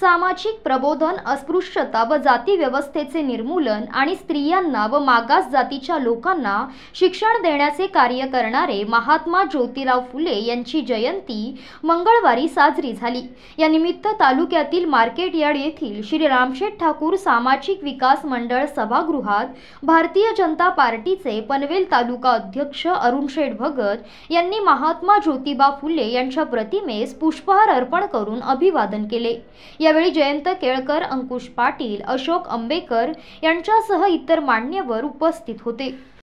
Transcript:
सामाजिक प्रबोधन अस्पृश्यता व जाती व्यवस्थेचे निर्मूलन आणि स्त्रियांना व मागास जातीच्या लोकांना शिक्षण देण्याचे कार्य करणारे महात्मा ज्योतिराव फुले यांची जयंती मंगळवारी साजरी झाली या निमित्त तालुक्यातील मार्केट यार्ड येथील श्री रामशेठ ठाकूर सामाजिक विकास मंडळ सभागृहात भारतीय जनता पार्टीचे पनवेल तालुका अध्यक्ष अरुणशेठ भगत यांनी महात्मा ज्योतिबा फुले यांच्या प्रतिमेस पुष्पहार अर्पण करून अभिवादन केले या यावेळी जयंत केळकर अंकुश पाटील अशोक आंबेकर यांच्यासह इतर मान्यवर उपस्थित होते